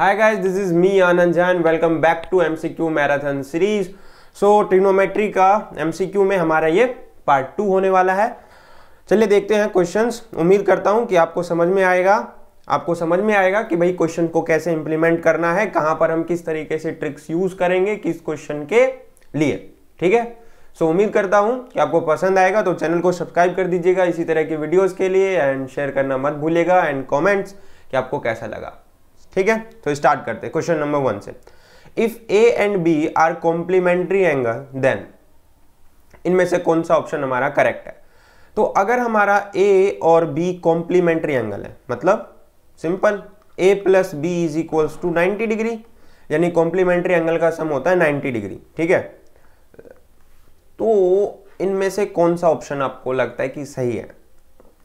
Hi guys this is me Anand Jain welcome back to MCQ marathon series so trigonometry का MCQ में हमारा ये part two होने वाला है चलिए देखते हैं क्वेश्चंस उम्मीद करता हूँ कि आपको समझ में आएगा आपको समझ में आएगा कि भाई क्वेश्चन को कैसे इम्प्लीमेंट करना है कहाँ पर हम किस तरीके से ट्रिक्स यूज करेंगे किस क्वेश्चन के लिए ठीक है सो so, उम्मीद करता हूँ कि आपको पसंद आएगा तो चैनल को सब्सक्राइब कर दीजिएगा इसी तरह की वीडियोज़ के लिए एंड शेयर करना मत भूलेगा एंड कॉमेंट्स कि आपको कैसा लगा ठीक है तो स्टार्ट करते हैं क्वेश्चन नंबर वन से if A and B are complementary angle then इनमें से कौन सा ऑप्शन हमारा करेक्ट है तो अगर हमारा ए और बी कॉम्प्लीमेंट्री एंगल है मतलब simple A plus B is equals to ninety degree यानी कॉम्प्लीमेंट्री एंगल का सम होता है नाइन्टी डिग्री ठीक है तो इनमें से कौन सा ऑप्शन आपको लगता है कि सही है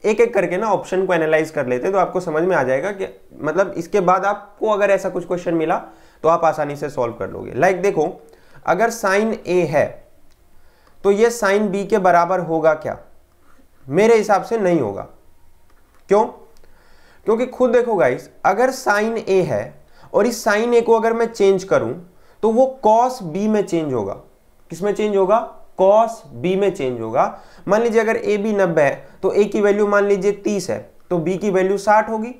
एक एक करके ना ऑप्शन को एनालाइज कर लेते तो आपको समझ में आ जाएगा कि मतलब इसके बाद आपको अगर ऐसा कुछ क्वेश्चन मिला तो आप आसानी से सॉल्व कर लोगे लाइक like देखो अगर साइन ए है तो ये साइन बी के बराबर होगा क्या मेरे हिसाब से नहीं होगा क्यों क्योंकि खुद देखो गाइस अगर साइन ए है और इस साइन ए को अगर मैं चेंज करूं तो वो कॉस बी में चेंज होगा किसमें चेंज होगा कॉस बी में चेंज होगा मान लीजिए अगर ए बी नब्बे है तो ए की वैल्यू मान लीजिए तीस है तो बी की वैल्यू साठ होगी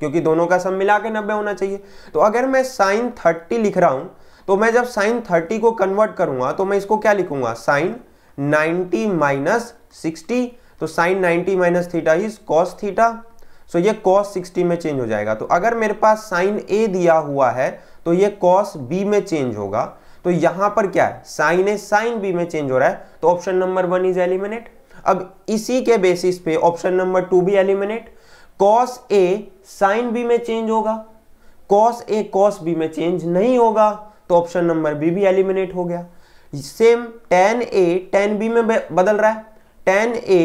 क्योंकि दोनों का सम मिला के नब्बे होना चाहिए तो अगर मैं साइन थर्टी लिख रहा हूं तो मैं जब साइन थर्टी को कन्वर्ट करूंगा तो मैं इसको क्या लिखूंगा साइन नाइनटी माइनस सिक्सटी तो sine ninety minus theta is cos theta so ये कॉस सिक्सटी में चेंज हो जाएगा तो अगर मेरे पास साइन ए दिया हुआ है तो ये कॉस बी में चेंज होगा तो यहां पर क्या है साइन ए साइन बी में चेंज हो रहा है तो option number one is eliminate अब इसी के बेसिस पे ऑप्शन नंबर टू भी eliminate cos A sine B में चेंज होगा कॉस ए कॉस बी में चेंज नहीं होगा तो ऑप्शन नंबर बी भी एलिमिनेट हो गया same tan A tan B में बदल रहा है टेन ए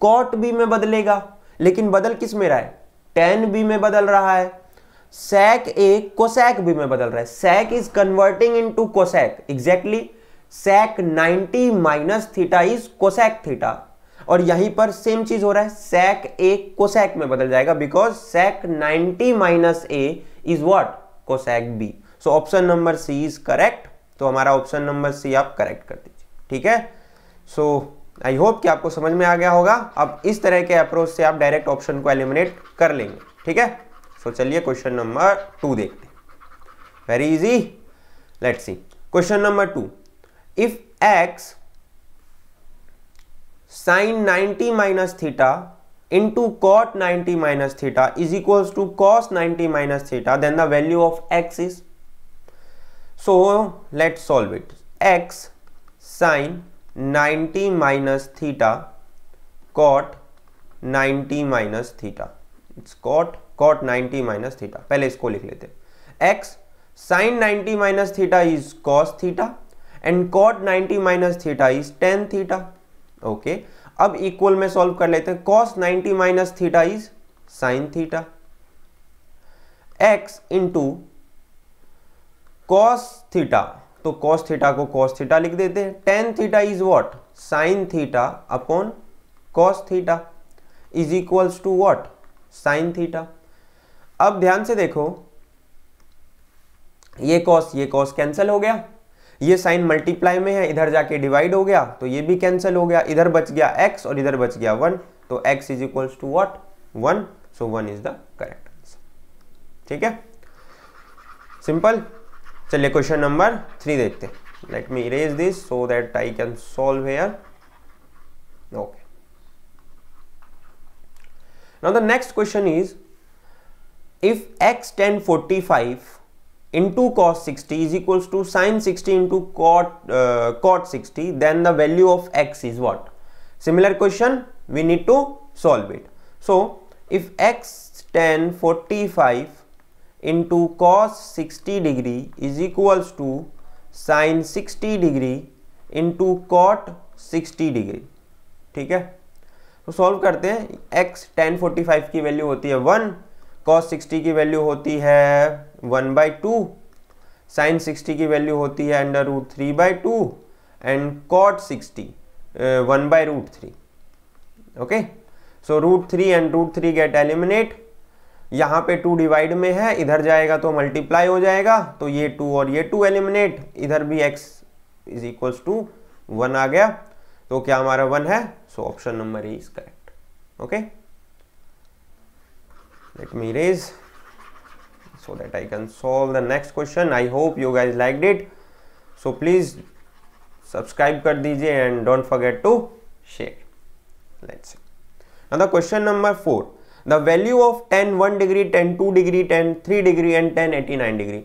कॉट बी में बदलेगा लेकिन बदल किस में रहा है टेन बी में बदल रहा है सैक ए कोसैक बी में बदल रहा है sec is converting into cosec exactly sec 90 minus theta is cosec theta और यहीं पर सेम चीज हो रहा है सैक ए कोसैक में बदल जाएगा because sec 90 minus A is what cosec B so option number C is correct तो हमारा ऑप्शन नंबर सी आप करेक्ट कर दीजिए ठीक है सो आई होप कि आपको समझ में आ गया होगा अब इस तरह के अप्रोच से आप डायरेक्ट ऑप्शन को एलिमिनेट कर लेंगे ठीक है सो चलिए क्वेश्चन नंबर टू देखते very easy let's see question number two if x sine 90 minus theta into cot 90 minus theta is equals to cos ninety minus theta then the value of x is so let solve it x sine ninety minus theta cot 90 minus theta it's cot cot 90 minus theta पहले इसको लिख लेते हैं x sine 90 minus theta is cos theta and cot 90 minus theta is tan theta okay अब equal में solve कर लेते हैं cos 90 minus theta is sine theta x into cos theta तो कॉस थीटा को कॉस थीटा लिख देते हैं tan theta is what sine theta upon cos theta is equals to what sine theta अब ध्यान से देखो ये कॉस ये कॉस कैंसिल हो गया ये साइन मल्टीप्लाई में है इधर जाके डिवाइड हो गया तो ये भी कैंसिल हो गया इधर बच गया एक्स और इधर बच गया वन तो x is equals to what one so one is the correct answer ठीक है सिंपल चलिए क्वेश्चन नंबर थ्री देखते let me erase this so that I can solve here okay now the next question is if x tan 45 into cos 60 is equals to sine 60 into cot, uh, cot 60 then the value of x is what similar question we need to solve it so if x tan 45 into cos 60 degree is equals to sine 60 degree into cot 60 degree ठीक है तो solve करते हैं x tan 45 की value होती है one cos sixty की value होती है one by two sine sixty की वैल्यू होती है under root three by two and cot sixty one by root three okay so root three and root three get eliminate यहाँ पे to divide में है इधर जाएगा तो मल्टीप्लाई हो जाएगा तो ये टू और ये टू एलिमिनेट इधर भी x is equals to one आ गया तो क्या हमारा वन है so option number A is correct okay let me erase so that I can solve the next question I hope you guys liked it so please subscribe kar dijiye and don't forget to share let's see now the question number 4 the value of tan 1 degree tan 2 degree tan 3 degree and tan 89 degree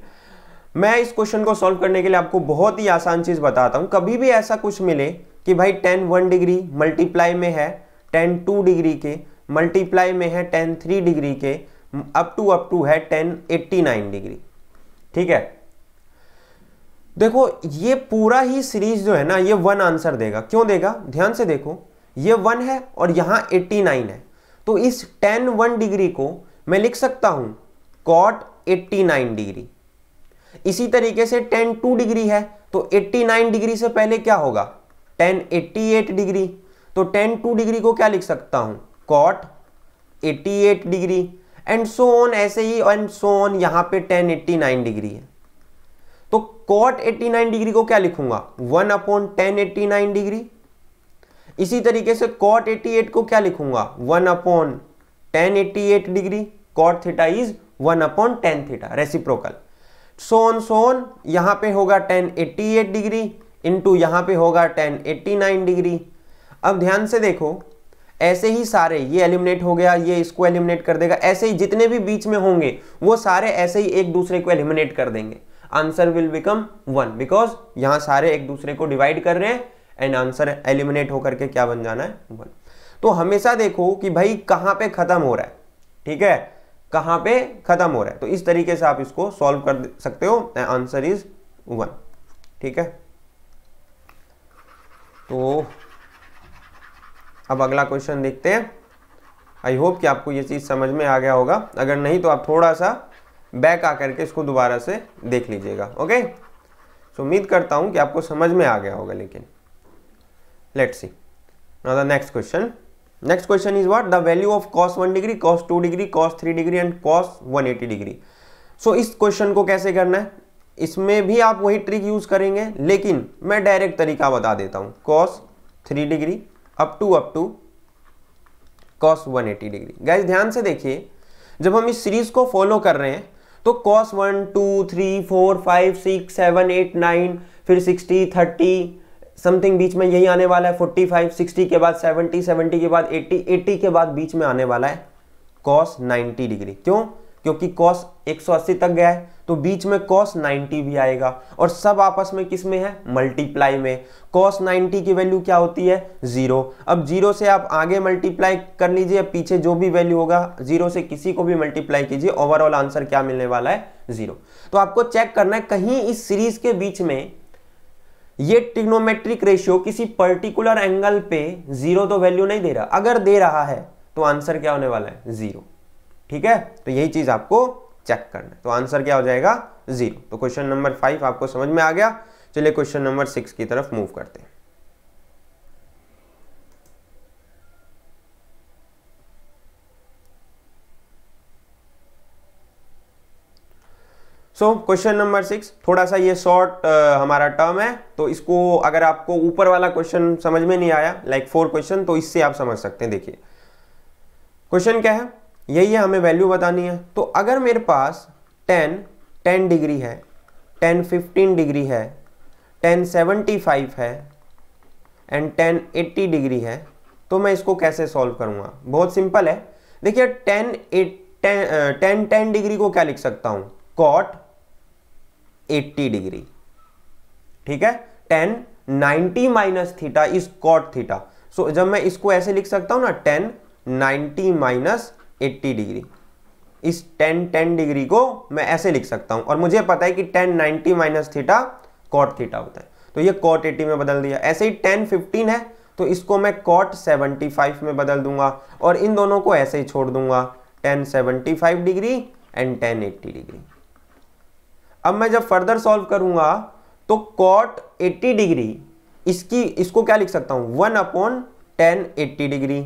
मैं इस question को solve करने के लिए आपको बहुत ही आसान चीज़ बताता हूँ कभी भी ऐसा कुछ मिले कि भाई टेन वन डिग्री मल्टीप्लाई में है टेन टू डिग्री के मल्टीप्लाई में है टेन थ्री डिग्री के अप टू अप टू है टेन एट्टी नाइन डिग्री ठीक है देखो ये पूरा ही सीरीज जो है ना ये वन आंसर देगा क्यों देगा ध्यान से देखो ये वन है और यहां एट्टी नाइन है तो इस टेन वन डिग्री को मैं लिख सकता हूं कॉट एट्टी नाइन डिग्री इसी तरीके से टेन टू डिग्री है तो एट्टी नाइन डिग्री से पहले क्या होगा टेन एट्टी एट डिग्री तो टेन टू डिग्री को क्या लिख सकता हूं cot 88 degree and so on ऐसे ही एंड सो ऑन यहां पे 1089 डिग्री है तो कॉट 89 डिग्री को क्या लिखूंगा 1 अपॉन टेन एट्टी डिग्री इसी तरीके से कॉट 88 को क्या लिखूंगा 1 upon tan eighty degree cot theta is 1 upon tan theta reciprocal so on so on यहां पे होगा टेन एट डिग्री इंटू यहां पे होगा टेन नाइन डिग्री अब ध्यान से देखो ऐसे ही सारे ये एलिमिनेट हो गया ये इसको एलिमिनेट कर देगा ऐसे ही जितने भी बीच में होंगे वो सारे ऐसे ही एक दूसरे को एलिमिनेट कर देंगे answer will become one because यहां सारे एक दूसरे को डिवाइड कर रहे हैं एंड आंसर एलिमिनेट होकर के क्या बन जाना है वन तो हमेशा देखो कि भाई कहां पे खत्म हो रहा है ठीक है कहां पे खत्म हो रहा है तो इस तरीके से आप इसको सॉल्व कर सकते हो आंसर इज वन ठीक है तो अब अगला क्वेश्चन देखते हैं आई होप कि आपको ये चीज़ समझ में आ गया होगा अगर नहीं तो आप थोड़ा सा बैक आकर के इसको दोबारा से देख लीजिएगा ओके सो उम्मीद करता हूँ कि आपको समझ में आ गया होगा लेकिन let's see now the next question next question is what the value of cos one degree cos two degree cos three degree and cos one eighty degree so इस क्वेश्चन को कैसे करना है इसमें भी आप वही ट्रिक यूज करेंगे लेकिन मैं डायरेक्ट तरीका बता देता हूँ cos three degree up to up to cos 180 degree guys ध्यान से देखिए जब हम इस सीरीज को फॉलो कर रहे हैं तो cos one two three four five six seven eight nine फिर सिक्सटी थर्टी समथिंग बीच में यही आने वाला है फोर्टी फाइव सिक्सटी के बाद सेवनटी सेवेंटी के बाद एट्टी एट्टी के बाद बीच में आने वाला है कॉस नाइन्टी डिग्री क्यों क्योंकि कॉस एक सौ अस्सी तक गया है तो बीच में कॉस 90 भी आएगा और सब आपस में किस में है मल्टीप्लाई में कॉस 90 की वैल्यू क्या होती है जीरो अब जीरो से आप आगे मल्टीप्लाई कर लीजिए पीछे जो भी वैल्यू होगा जीरो से किसी को भी मल्टीप्लाई कीजिए ओवरऑल आंसर क्या मिलने वाला है जीरो तो आपको चेक करना है कहीं इस सीरीज के बीच में ये ट्रिग्नोमेट्रिक रेशियो किसी पर्टिकुलर एंगल पे जीरो तो वैल्यू नहीं दे रहा अगर दे रहा है तो आंसर क्या होने वाला है जीरो ठीक है तो यही चीज आपको चेक करना तो आंसर क्या हो जाएगा जीरो तो क्वेश्चन नंबर फाइव आपको समझ में आ गया चलिए क्वेश्चन नंबर सिक्स की तरफ मूव करते हैं सो क्वेश्चन नंबर सिक्स थोड़ा सा ये शॉर्ट हमारा टर्म है तो इसको अगर आपको ऊपर वाला क्वेश्चन समझ में नहीं आया लाइक फोर क्वेश्चन तो इससे आप समझ सकते हैं देखिए क्वेश्चन क्या है यही है हमें वैल्यू बतानी है तो अगर मेरे पास टेन टेन डिग्री है टेन फिफ्टीन डिग्री है टेन सेवेंटी फाइव है एंड टेन एट्टी डिग्री है तो मैं इसको कैसे सॉल्व करूँगा बहुत सिंपल है देखिए tan eight tan tan ten degree को क्या लिख सकता हूँ कॉट एट्टी डिग्री ठीक है tan ninety minus theta is cot theta so जब मैं इसको ऐसे लिख सकता हूँ ना tan ninety minus eighty degree is tan ten degree को मैं ऐसे लिख सकता हूं और मुझे पता है कि tan ninety minus theta cot theta होता है तो ये कॉट एट्टी में बदल दिया ऐसे ही टेन फिफ्टीन है तो इसको मैं कॉट सेवेंटी फाइव में बदल दूंगा और इन दोनों को ऐसे ही छोड़ दूंगा tan seventy five degree and tan eighty degree अब मैं जब फर्दर सॉल्व करूंगा तो कॉट एट्टी डिग्री इसकी इसको क्या लिख सकता हूं one upon tan eighty degree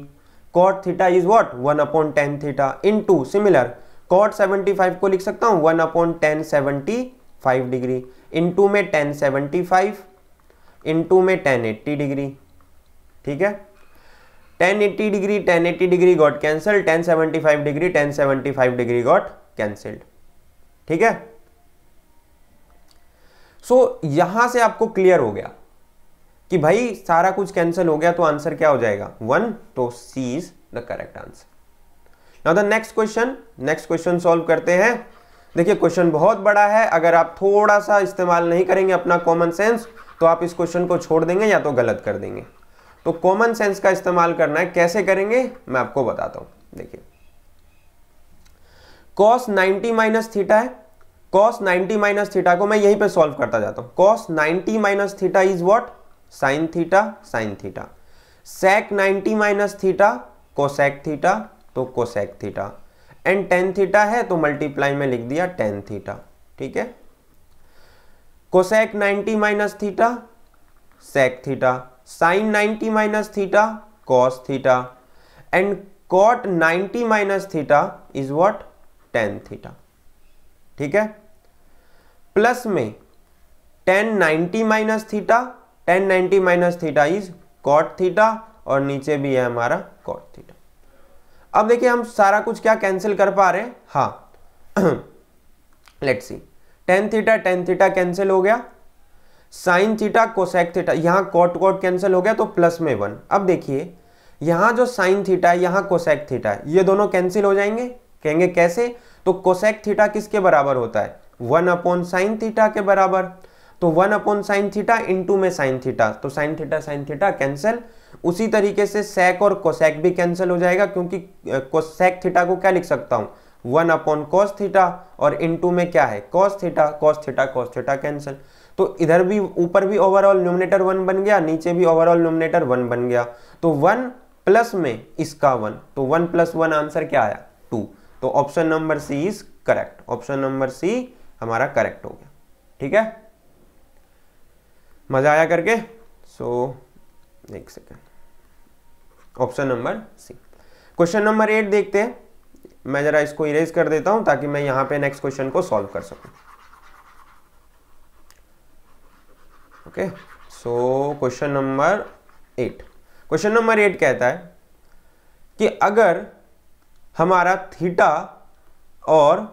cot theta is what one upon tan theta into similar cot seventy five को लिख सकता हूं one upon tan seventy five degree into में tan seventy five into में tan eighty degree ठीक है tan eighty degree tan eighty degree got cancel tan seventy five degree tan seventy five degree got cancelled ठीक है so so, यहां से आपको clear हो गया कि भाई सारा कुछ कैंसिल हो गया तो आंसर क्या हो जाएगा वन तो C is the correct answer now the next question next question solve करते हैं देखिए क्वेश्चन बहुत बड़ा है अगर आप थोड़ा सा इस्तेमाल नहीं करेंगे अपना कॉमन सेंस तो आप इस क्वेश्चन को छोड़ देंगे या तो गलत कर देंगे तो कॉमन सेंस का इस्तेमाल करना है कैसे करेंगे मैं आपको बताता हूं देखिए कॉस 90 माइनस थीटा है कॉस 90 माइनस थीटा को मैं यहीं पे सॉल्व करता जाता हूं cos 90 minus theta is what sine theta sine theta sec 90 minus theta cosec theta तो cosec theta and tan theta है तो मल्टीप्लाई में लिख दिया टेन थीटा ठीक है cosec 90 minus theta sec theta sine 90 minus theta cos theta and cot 90 minus theta is what tan theta ठीक है प्लस में tan 90 minus theta tan ninety minus theta is cot theta और नीचे भी है हमारा कॉट थीटा अब देखिए हम सारा कुछ क्या कैंसिल कर पा रहे हैं हाँ let see tan theta tan theta cancel हो गया साइन थीटा कोसेक थीटा यहाँ कॉट कॉट कैंसिल हो गया तो प्लस में वन अब देखिए यहाँ जो साइन थीटा है यहाँ कोसेक थीटा है ये दोनों कैंसिल हो जाएंगे कहेंगे कैसे तो कोसेक थीटा किसके बराबर होता है वन अपॉन साइन थीटा के बराबर तो one upon sine theta into में साइन थीटा तो sine theta sine theta cancel उसी तरीके से सेक और कोसेक भी कैंसिल हो जाएगा क्योंकि कोसेक थीटा को क्या लिख सकता हूं वन अपॉन कॉस थीटा और इनटू में क्या है cos theta cos theta cos theta cancel तो इधर भी ऊपर भी ओवरऑल न्यूमिनेटर वन बन गया नीचे भी ओवरऑल न्यूमिनेटर वन बन गया तो वन प्लस में इसका वन तो वन प्लस वन आंसर क्या आया टू तो option number C is correct option number C हमारा करेक्ट हो गया ठीक है मज़ा आया करके सो एक second option number C question number eight देखते हैं मैं ज़रा इसको इरेज कर देता हूं ताकि मैं यहां पे नेक्स्ट क्वेश्चन को सॉल्व कर सकूं okay so question number eight question number eight कहता है कि अगर हमारा थीटा और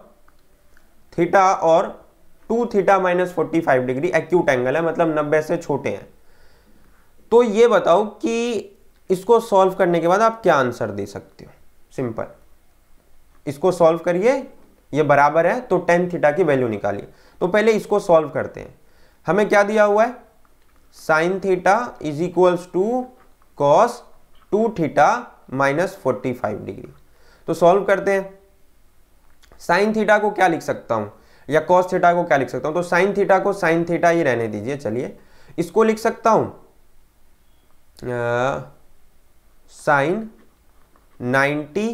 थीटा और two theta minus forty five degree acute angle है मतलब नब्बे से छोटे हैं तो ये बताओ कि इसको सॉल्व करने के बाद आप क्या आंसर दे सकते हो सिंपल इसको सॉल्व करिए ये बराबर है तो टेन थीटा की वैल्यू निकालिए तो पहले इसको सॉल्व करते हैं हमें क्या दिया हुआ है sine theta is equals to cos two theta minus forty five degree तो सॉल्व करते हैं साइन थीटा को क्या लिख सकता हूं या कॉस थीटा को क्या लिख सकता हूं तो साइन थीटा को साइन थीटा ही रहने दीजिए चलिए इसको लिख सकता हूं sine 90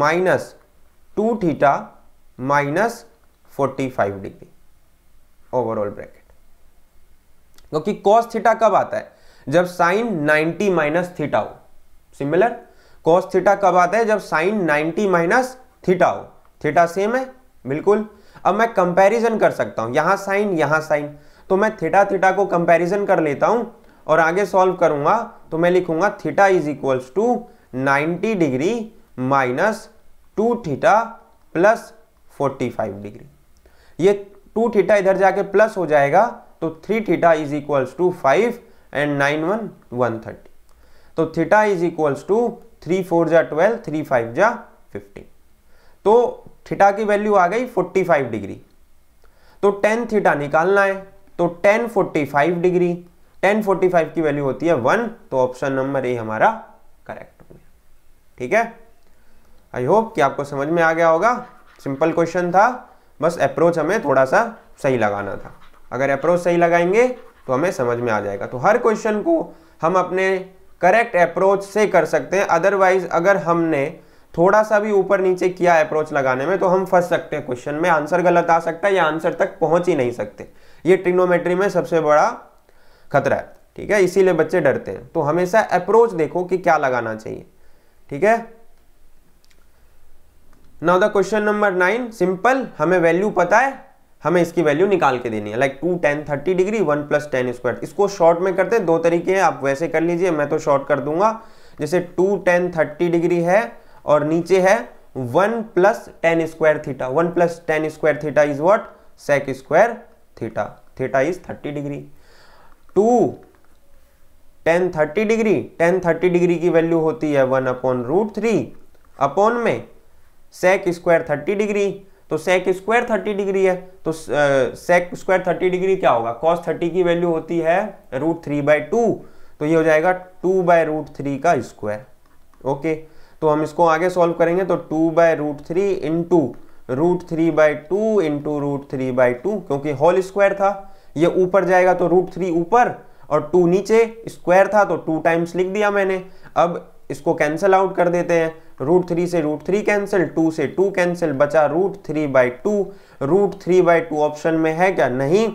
minus two theta minus forty five degree overall bracket क्योंकि कॉस थीटा कब आता है जब साइन 90 माइनस थीटा हो सिमिलर कॉस थीटा कब आता है जब साइन 90 माइनस थीटा हो थीटा सेम है बिल्कुल अब मैं कंपैरिजन कर सकता हूं यहां साइन यहां साइन तो मैं थीटा थीटा को कंपैरिजन कर लेता हूं और आगे सॉल्व करूंगा तो मैं लिखूंगा theta is equals to ninety degree minus two theta plus forty five degree ये टू थीटा इधर जाके प्लस हो जाएगा तो three theta is equals to five and nine one one thirty तो theta is equals to three four जा twelve three five जा fifteen तो थीटा की वैल्यू आ गई 45 डिग्री तो टेन थीटा निकालना है तो टेन 45 डिग्री टेन 45 की वैल्यू होती है वन तो ऑप्शन नंबर ए हमारा करेक्ट हो गया ठीक है आई होप कि आपको समझ में आ गया होगा सिंपल क्वेश्चन था बस अप्रोच हमें थोड़ा सा सही लगाना था अगर अप्रोच सही लगाएंगे तो हमें समझ में आ जाएगा तो हर क्वेश्चन को हम अपने करेक्ट अप्रोच से कर सकते हैं अदरवाइज अगर हमने थोड़ा सा भी ऊपर नीचे किया अप्रोच लगाने में तो हम फंस सकते हैं क्वेश्चन में आंसर गलत आ सकता है या आंसर तक पहुंच ही नहीं सकते ये ट्रिग्नोमेट्री में सबसे बड़ा खतरा है ठीक है इसीलिए बच्चे डरते हैं तो हमेशा अप्रोच देखो कि क्या लगाना चाहिए ठीक है now the question number nine simple हमें वैल्यू पता है हमें इसकी वैल्यू निकाल के देनी है like two tan thirty degree one plus tan square इसको शॉर्ट में करते हैं दो तरीके हैं आप वैसे कर लीजिए मैं तो शॉर्ट कर दूंगा जैसे टू टेन थर्टी डिग्री है और नीचे है one plus tan square theta one plus tan square theta is what sec square theta theta is thirty degree to tan thirty degree tan thirty degree की value होती है one upon root three upon में sec square thirty degree तो sec square thirty degree है तो sec square thirty degree क्या होगा cos thirty की वैल्यू होती है रूट थ्री बाय टू तो ये हो जाएगा टू बाय रूट थ्री का स्क्वायर ओके okay. तो हम इसको आगे सॉल्व करेंगे तो two by root three into root three by two into root three by two क्योंकि होल स्क्वायर था ये ऊपर जाएगा तो रूट थ्री ऊपर और टू नीचे स्क्वायर था तो टू टाइम्स लिख दिया मैंने अब इसको कैंसिल आउट कर देते हैं रूट थ्री से रूट थ्री कैंसिल टू से टू कैंसिल बचा root three by two root three by two option में है क्या नहीं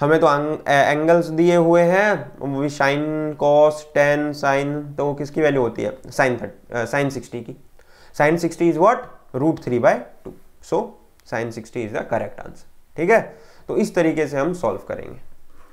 हमें तो एंगल्स दिए हुए हैं sine sine cos tan sine तो किसकी वैल्यू होती है साइन थर्ट साइन सिक्सटी की sine sixty is what root three by two so sine sixty is the correct answer ठीक है तो इस तरीके से हम सॉल्व करेंगे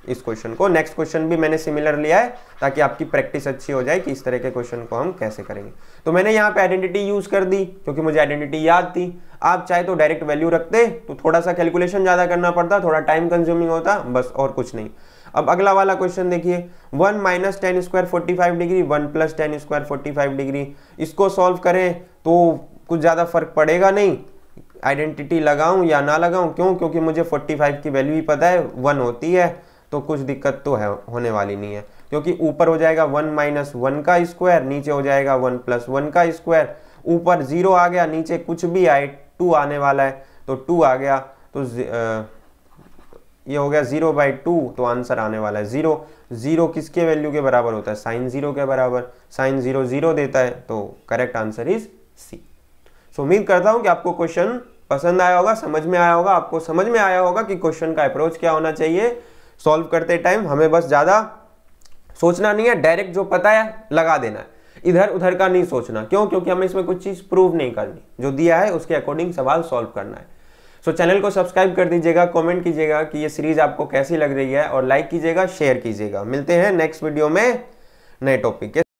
इस क्वेश्चन को नेक्स्ट क्वेश्चन भी मैंने सिमिलर लिया है ताकि आपकी प्रैक्टिस अच्छी हो जाए कि इस तरह के क्वेश्चन को हम कैसे करेंगे तो मैंने यहाँ पे आइडेंटिटी यूज कर दी क्योंकि मुझे आइडेंटिटी याद थी आप चाहे तो डायरेक्ट वैल्यू रखते तो थोड़ा सा कैलकुलेशन ज़्यादा करना पड़ता थोड़ा टाइम कंज्यूमिंग होता बस और कुछ नहीं अब अगला वाला क्वेश्चन देखिए one minus tan square forty five degree one plus tan square forty five degree इसको सॉल्व करें तो कुछ ज़्यादा फर्क पड़ेगा नहीं आइडेंटिटी लगाऊं या ना लगाऊं क्यों क्योंकि मुझे फोर्टी फाइव की वैल्यू ही पता है वन होती है तो कुछ दिक्कत तो है होने वाली नहीं है क्योंकि ऊपर हो जाएगा वन माइनस वन का स्क्वायर नीचे हो जाएगा वन प्लस वन का स्क्वायर ऊपर जीरो आ गया नीचे कुछ भी आए टू आने वाला है तो टू आ गया तो ये हो गया जीरो बाई टू तो आंसर आने वाला है जीरो जीरो किसके वैल्यू के बराबर होता है साइन जीरो के बराबर साइन जीरो जीरो देता है तो correct answer is C so उम्मीद करता हूं कि आपको क्वेश्चन पसंद आया होगा समझ में आया होगा आपको समझ में आया होगा कि क्वेश्चन का अप्रोच क्या होना चाहिए सॉल्व करते टाइम हमें बस ज़्यादा सोचना नहीं है डायरेक्ट जो पता है लगा देना है इधर उधर का नहीं सोचना क्यों क्योंकि हमें इसमें कुछ चीज़ प्रूव नहीं करनी जो दिया है उसके अकॉर्डिंग सवाल सॉल्व करना है सो so, चैनल को सब्सक्राइब कर दीजिएगा कमेंट कीजिएगा कि ये सीरीज आपको कैसी लग रही है और लाइक कीजिएगा शेयर कीजिएगा मिलते हैं नेक्स्ट वीडियो में नए टॉपिक के